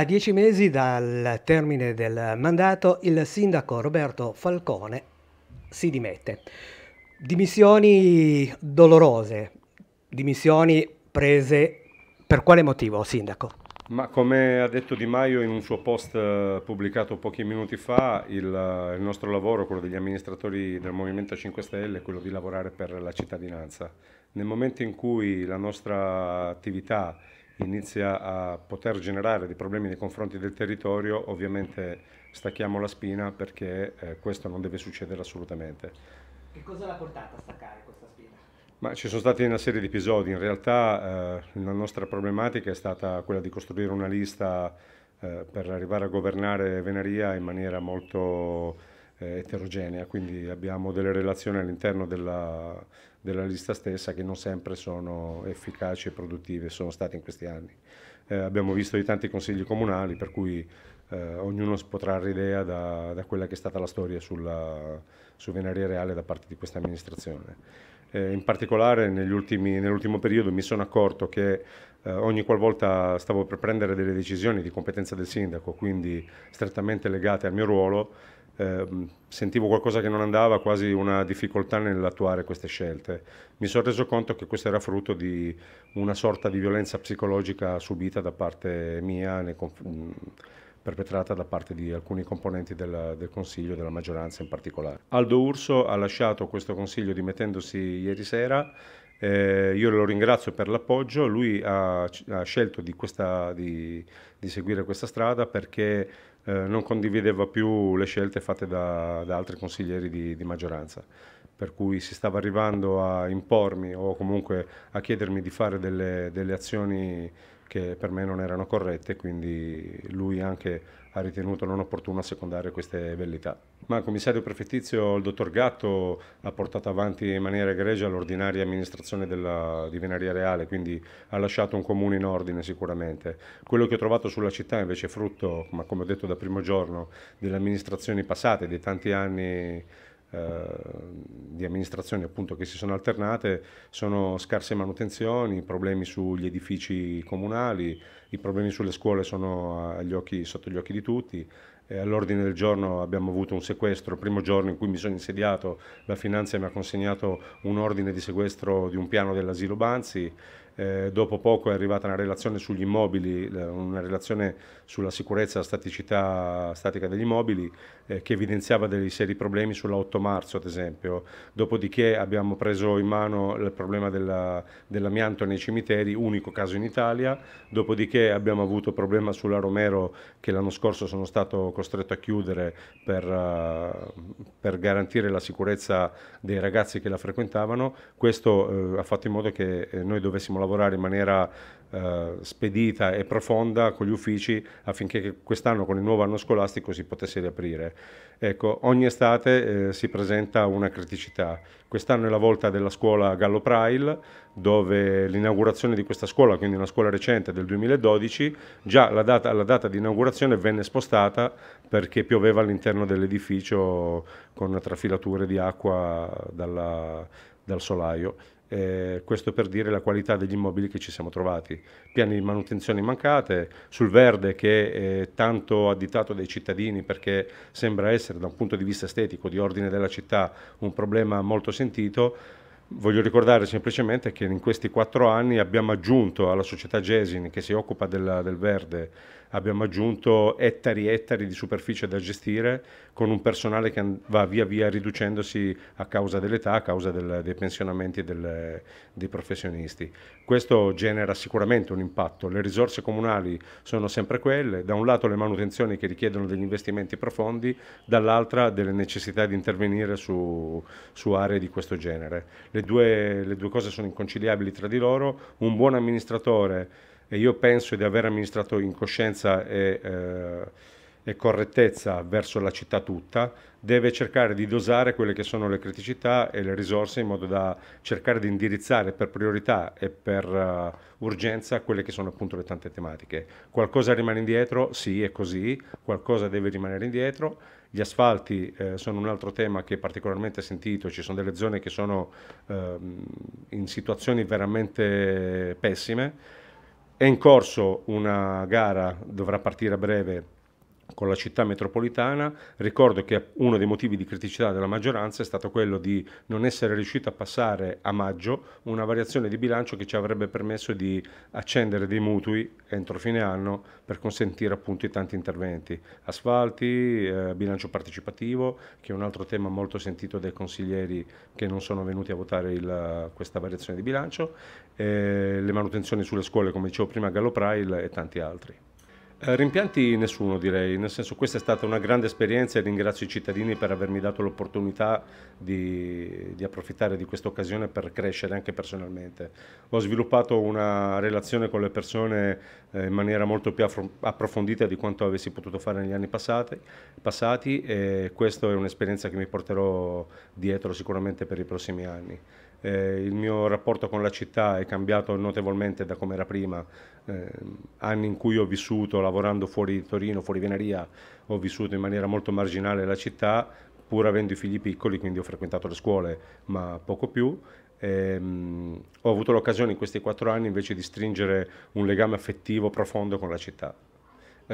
A dieci mesi dal termine del mandato il sindaco Roberto Falcone si dimette. Dimissioni dolorose, dimissioni prese per quale motivo, sindaco? Ma come ha detto Di Maio in un suo post eh, pubblicato pochi minuti fa, il, eh, il nostro lavoro, quello degli amministratori del Movimento 5 Stelle, è quello di lavorare per la cittadinanza. Nel momento in cui la nostra attività inizia a poter generare dei problemi nei confronti del territorio, ovviamente stacchiamo la spina perché eh, questo non deve succedere assolutamente. Che cosa l'ha portata a staccare questa spina? Ma ci sono stati una serie di episodi, in realtà eh, la nostra problematica è stata quella di costruire una lista eh, per arrivare a governare Venaria in maniera molto eh, eterogenea, quindi abbiamo delle relazioni all'interno della, della, lista stessa che non sempre sono efficaci e produttive, sono state in questi anni. Eh, abbiamo visto di tanti consigli comunali per cui eh, ognuno trarre idea da, da, quella che è stata la storia sulla, su Venaria Reale da parte di questa amministrazione. Eh, in particolare ultimi, nell'ultimo periodo mi sono accorto che eh, ogni qualvolta stavo per prendere delle decisioni di competenza del sindaco, quindi strettamente legate al mio ruolo, eh, sentivo qualcosa che non andava, quasi una difficoltà nell'attuare queste scelte. Mi sono reso conto che questo era frutto di una sorta di violenza psicologica subita da parte mia, mm, perpetrata da parte di alcuni componenti del, del Consiglio, della maggioranza in particolare. Aldo Urso ha lasciato questo Consiglio dimettendosi ieri sera eh, io lo ringrazio per l'appoggio, lui ha, ha scelto di, questa, di, di, seguire questa strada perché eh, non condivideva più le scelte fatte da, da altri consiglieri di, di, maggioranza, per cui si stava arrivando a impormi o comunque a chiedermi di fare delle, delle azioni che per me non erano corrette, quindi lui anche ha ritenuto non opportuno assecondare queste vellità. Ma il commissario prefettizio, il dottor Gatto, ha portato avanti in maniera egregia l'ordinaria amministrazione della, di Venaria Reale, quindi ha lasciato un comune in ordine sicuramente. Quello che ho trovato sulla città invece è frutto, ma come ho detto da primo giorno, delle amministrazioni passate, dei tanti anni Ehm, di amministrazioni appunto che si sono alternate sono scarse manutenzioni, problemi sugli edifici comunali, i problemi sulle scuole sono occhi, sotto gli occhi di tutti. all'ordine del giorno abbiamo avuto un sequestro, il primo giorno in cui mi sono insediato la finanza mi ha consegnato un ordine di sequestro di un piano dell'asilo Banzi, eh, dopo poco è arrivata una relazione sugli immobili, eh, una relazione sulla sicurezza e la staticità statica degli immobili eh, che evidenziava dei seri problemi sull'8 marzo ad esempio. Dopodiché abbiamo preso in mano il problema dell'amianto nei cimiteri, unico caso in Italia. Dopodiché abbiamo avuto problema sulla Romero che l'anno scorso sono stato costretto a chiudere per, uh, per, garantire la sicurezza dei ragazzi che la frequentavano. Questo uh, ha fatto in modo che noi dovessimo lavorare in maniera eh, spedita e profonda con gli uffici affinché quest'anno con il nuovo anno scolastico si potesse riaprire. Ecco, ogni estate eh, si presenta una criticità. Quest'anno è la volta della scuola Gallo Prail, dove l'inaugurazione di questa scuola, quindi una scuola recente del 2012, già la data, la data di inaugurazione venne spostata perché pioveva all'interno dell'edificio con trafilature di acqua dalla, dal solaio. Eh, questo per dire la qualità degli immobili che ci siamo trovati. Piani di manutenzione mancate, sul verde che è tanto additato dai cittadini perché sembra essere da un punto di vista estetico, di ordine della città, un problema molto sentito, Voglio ricordare semplicemente che in questi quattro anni abbiamo aggiunto alla società Gesin, che si occupa della, del verde, abbiamo aggiunto ettari e ettari di superficie da gestire con un personale che va via via riducendosi a causa dell'età, a causa del, dei pensionamenti del, dei professionisti. Questo genera sicuramente un impatto. Le risorse comunali sono sempre quelle, da un lato le manutenzioni che richiedono degli investimenti profondi, dall'altra delle necessità di intervenire su, su aree di questo genere. Le due, le due cose sono inconciliabili tra di loro. Un buon amministratore, e io penso di aver amministrato in coscienza e... Eh, e correttezza verso la città tutta, deve cercare di dosare quelle che sono le criticità e le risorse in modo da cercare di indirizzare per priorità e per uh, urgenza quelle che sono appunto le tante tematiche. Qualcosa rimane indietro? Sì, è così, qualcosa deve rimanere indietro. Gli asfalti eh, sono un altro tema che è particolarmente sentito, ci sono delle zone che sono eh, in situazioni veramente pessime. È in corso una gara, dovrà partire a breve, con la città metropolitana. Ricordo che uno dei motivi di criticità della maggioranza è stato quello di non essere riuscito a passare a maggio una variazione di bilancio che ci avrebbe permesso di accendere dei mutui entro fine anno per consentire appunto i tanti interventi. Asfalti, eh, bilancio partecipativo, che è un altro tema molto sentito dai consiglieri che non sono venuti a votare il, questa variazione di bilancio, eh, le manutenzioni sulle scuole, come dicevo prima, Gallo Prail e tanti altri. Eh, rimpianti nessuno direi, nel senso questa è stata una grande esperienza e ringrazio i cittadini per avermi dato l'opportunità di, di, approfittare di questa occasione per crescere anche personalmente. Ho sviluppato una relazione con le persone eh, in maniera molto più approfondita di quanto avessi potuto fare negli anni passati, passati e questa è un'esperienza che mi porterò dietro sicuramente per i prossimi anni eh, il mio rapporto con la città è cambiato notevolmente da come era prima, eh, anni in cui ho vissuto lavorando fuori Torino, fuori Venaria, ho vissuto in maniera molto marginale la città, pur avendo i figli piccoli, quindi ho frequentato le scuole, ma poco più. Ehm, ho avuto l'occasione in questi quattro anni invece di stringere un legame affettivo profondo con la città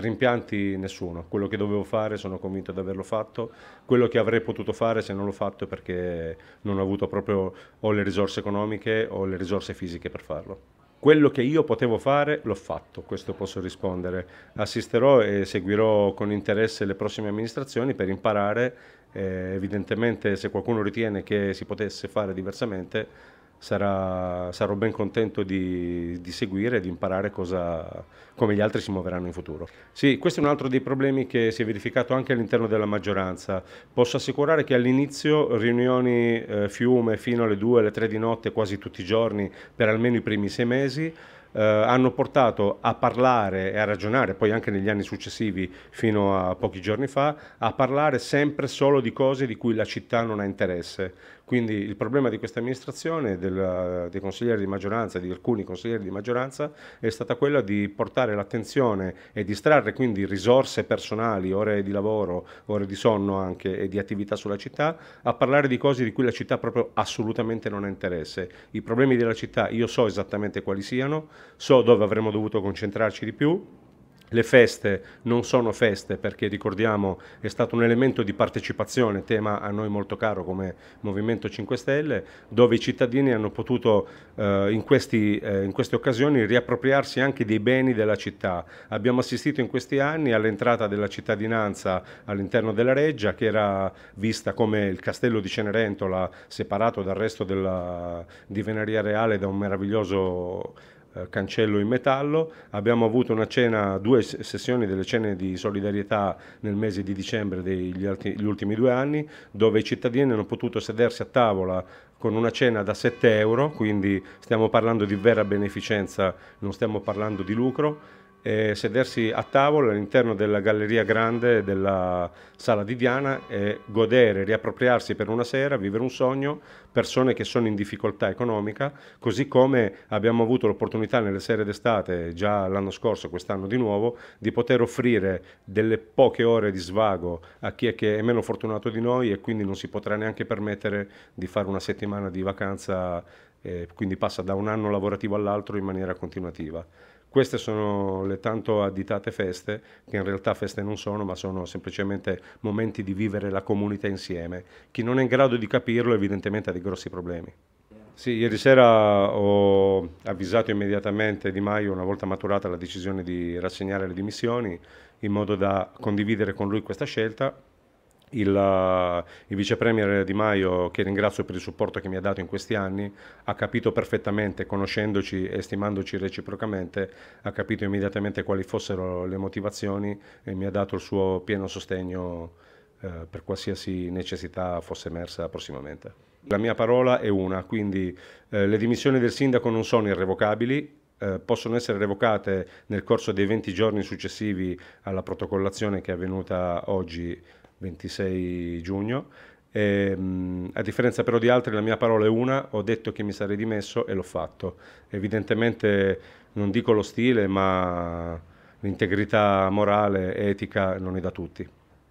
rimpianti nessuno, quello che dovevo fare sono convinto di averlo fatto, quello che avrei potuto fare se non l'ho fatto è perché non ho avuto proprio o le risorse economiche o le risorse fisiche per farlo. Quello che io potevo fare l'ho fatto, questo posso rispondere. Assisterò e seguirò con interesse le prossime amministrazioni per imparare, eh, evidentemente se qualcuno ritiene che si potesse fare diversamente sarà, sarò ben contento di, di seguire e di imparare cosa, come gli altri si muoveranno in futuro. Sì, questo è un altro dei problemi che si è verificato anche all'interno della maggioranza. Posso assicurare che all'inizio riunioni eh, fiume fino alle 2, alle 3 di notte quasi tutti i giorni per almeno i primi sei mesi eh, hanno portato a parlare e a ragionare, poi anche negli anni successivi fino a pochi giorni fa, a parlare sempre solo di cose di cui la città non ha interesse quindi il problema di questa amministrazione, del, dei consiglieri di maggioranza, di alcuni consiglieri di maggioranza, è stata quella di portare l'attenzione e distrarre quindi risorse personali, ore di lavoro, ore di sonno anche e di attività sulla città, a parlare di cose di cui la città proprio assolutamente non ha interesse. I problemi della città io so esattamente quali siano, so dove avremmo dovuto concentrarci di più, le feste non sono feste perché ricordiamo è stato un elemento di partecipazione, tema a noi molto caro come Movimento 5 Stelle, dove i cittadini hanno potuto eh, in, questi, eh, in, queste occasioni riappropriarsi anche dei beni della città. Abbiamo assistito in questi anni all'entrata della cittadinanza all'interno della Reggia che era vista come il castello di Cenerentola separato dal resto della, di Veneria Reale da un meraviglioso eh, cancello in metallo. Abbiamo avuto una cena, due sessioni delle cene di solidarietà nel mese di dicembre degli alti, ultimi due anni, dove i cittadini hanno potuto sedersi a tavola con una cena da 7 euro, quindi stiamo parlando di vera beneficenza, non stiamo parlando di lucro e sedersi a tavola all'interno della galleria grande della sala di Diana e godere, riappropriarsi per una sera, vivere un sogno, persone che sono in difficoltà economica, così come abbiamo avuto l'opportunità nelle sere d'estate, già l'anno scorso, quest'anno di nuovo, di poter offrire delle poche ore di svago a chi è che è meno fortunato di noi e quindi non si potrà neanche permettere di fare una settimana di vacanza, eh, quindi passa da un anno lavorativo all'altro in maniera continuativa. Queste sono le tanto additate feste, che in realtà feste non sono, ma sono semplicemente momenti di vivere la comunità insieme. Chi non è in grado di capirlo evidentemente ha dei grossi problemi. Sì, ieri sera ho avvisato immediatamente Di Maio, una volta maturata la decisione di rassegnare le dimissioni, in modo da condividere con lui questa scelta il, eh, il vice premier Di Maio, che ringrazio per il supporto che mi ha dato in questi anni, ha capito perfettamente, conoscendoci e stimandoci reciprocamente, ha capito immediatamente quali fossero le motivazioni e mi ha dato il suo pieno sostegno eh, per qualsiasi necessità fosse emersa prossimamente. La mia parola è una, quindi eh, le dimissioni del sindaco non sono irrevocabili, eh, possono essere revocate nel corso dei 20 giorni successivi alla protocollazione che è avvenuta oggi 26 giugno. E, ehm, a differenza però di altri, la mia parola è una, ho detto che mi sarei dimesso e l'ho fatto. Evidentemente non dico lo stile, ma l'integrità morale e etica non è da tutti.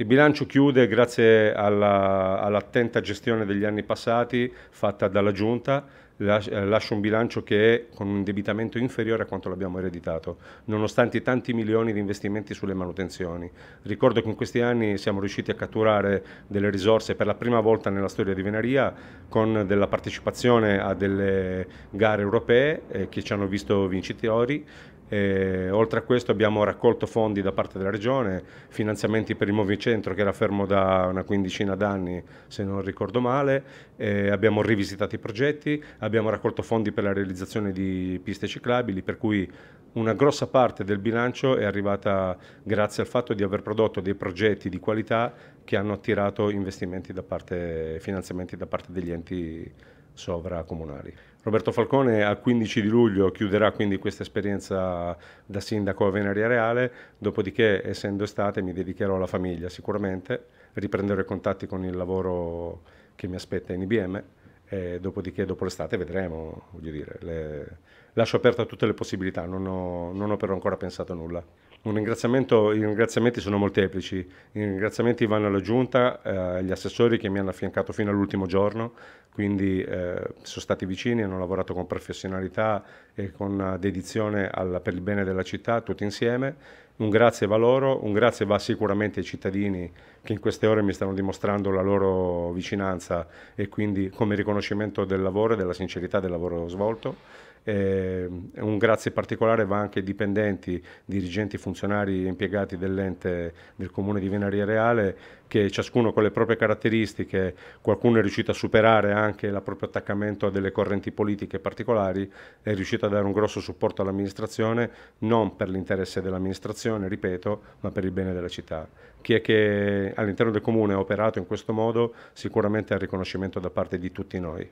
Il bilancio chiude grazie alla, all'attenta gestione degli anni passati fatta dalla Giunta lascia eh, un bilancio che è con un indebitamento inferiore a quanto l'abbiamo ereditato, nonostante i tanti milioni di investimenti sulle manutenzioni. Ricordo che in questi anni siamo riusciti a catturare delle risorse per la prima volta nella storia di Venaria con della partecipazione a delle gare europee eh, che ci hanno visto vincitori e, eh, oltre a questo abbiamo raccolto fondi da parte della Regione, finanziamenti per il Movicentro che era fermo da una quindicina d'anni se non ricordo male, e eh, abbiamo rivisitato i progetti, abbiamo raccolto fondi per la realizzazione di piste ciclabili per cui una grossa parte del bilancio è arrivata grazie al fatto di aver prodotto dei progetti di qualità che hanno attirato investimenti da parte, finanziamenti da parte degli enti sovracomunali. Roberto Falcone al 15 di luglio chiuderà quindi questa esperienza da sindaco a Venaria Reale, dopodiché essendo estate mi dedicherò alla famiglia sicuramente, riprenderò i contatti con il lavoro che mi aspetta in IBM e dopodiché dopo l'estate vedremo, voglio dire, le... lascio aperte tutte le possibilità, non ho, non ho però ancora pensato a nulla. Un ringraziamento, I ringraziamenti sono molteplici, i ringraziamenti vanno alla Giunta, eh, agli assessori che mi hanno affiancato fino all'ultimo giorno, quindi eh, sono stati vicini, hanno lavorato con professionalità e con eh, dedizione alla, per il bene della città, tutti insieme. Un grazie va loro, un grazie va sicuramente ai cittadini che in queste ore mi stanno dimostrando la loro vicinanza e quindi come riconoscimento del lavoro e della sincerità del lavoro svolto eh, un grazie particolare va anche ai dipendenti, dirigenti, funzionari e impiegati dell'ente del comune di Venaria Reale che ciascuno con le proprie caratteristiche, qualcuno è riuscito a superare anche il proprio attaccamento a delle correnti politiche particolari, è riuscito a dare un grosso supporto all'amministrazione, non per l'interesse dell'amministrazione, ripeto, ma per il bene della città. Chi è che all'interno del comune ha operato in questo modo sicuramente ha riconoscimento da parte di tutti noi.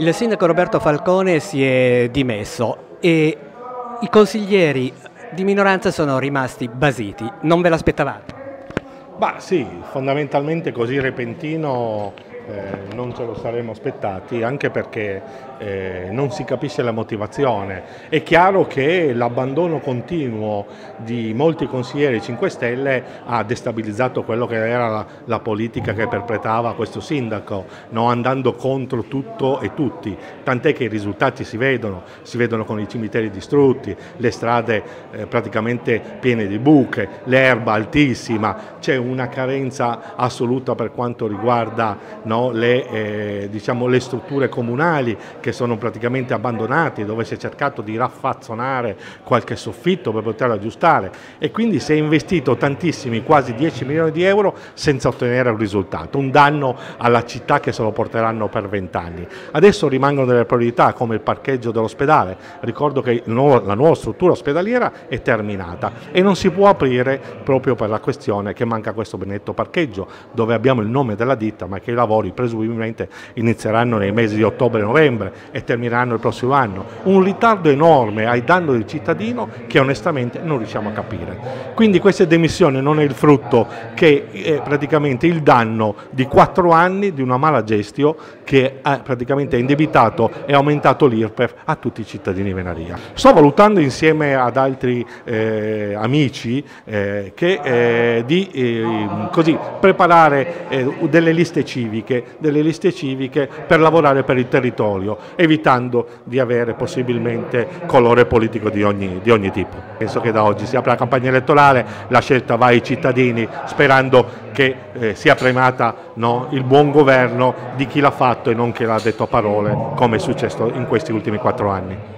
Il sindaco Roberto Falcone si è dimesso e i consiglieri di minoranza sono rimasti basiti. Non ve l'aspettavate? Bah sì, fondamentalmente così repentino eh, non ce lo saremmo aspettati anche perché eh, non si capisce la motivazione. È chiaro che l'abbandono continuo di molti consiglieri 5 Stelle ha destabilizzato quello che era la, la politica che perpetrava questo sindaco, no? andando contro tutto e tutti, tant'è che i risultati si vedono, si vedono con i cimiteri distrutti, le strade eh, praticamente piene di buche, l'erba altissima, c'è una carenza assoluta per quanto riguarda no? no, le, eh, diciamo, le, strutture comunali che sono praticamente abbandonate, dove si è cercato di raffazzonare qualche soffitto per poterlo aggiustare e quindi si è investito tantissimi, quasi 10 milioni di euro senza ottenere un risultato, un danno alla città che se lo porteranno per 20 anni. Adesso rimangono delle priorità come il parcheggio dell'ospedale, ricordo che nuovo, la nuova struttura ospedaliera è terminata e non si può aprire proprio per la questione che manca questo benedetto parcheggio dove abbiamo il nome della ditta ma che i lavori lavori presumibilmente inizieranno nei mesi di ottobre e novembre e termineranno il prossimo anno. Un ritardo enorme ai danni del cittadino che onestamente non riusciamo a capire. Quindi questa demissione non è il frutto che è eh, praticamente il danno di quattro anni di una mala gestio che ha praticamente indebitato e aumentato l'IRPEF a tutti i cittadini venaria. Sto valutando insieme ad altri eh, amici eh, che, eh, di ehm, così, preparare eh, delle liste civiche delle liste civiche per lavorare per il territorio, evitando di avere possibilmente colore politico di ogni, di ogni tipo. Penso che da oggi si apre la campagna elettorale, la scelta va ai cittadini sperando che eh, sia premata no, il buon governo di chi l'ha fatto e non chi l'ha detto a parole come è successo in questi ultimi quattro anni.